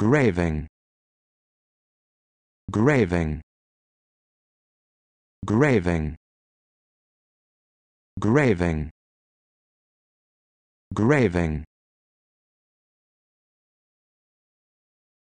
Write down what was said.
graving graving graving graving graving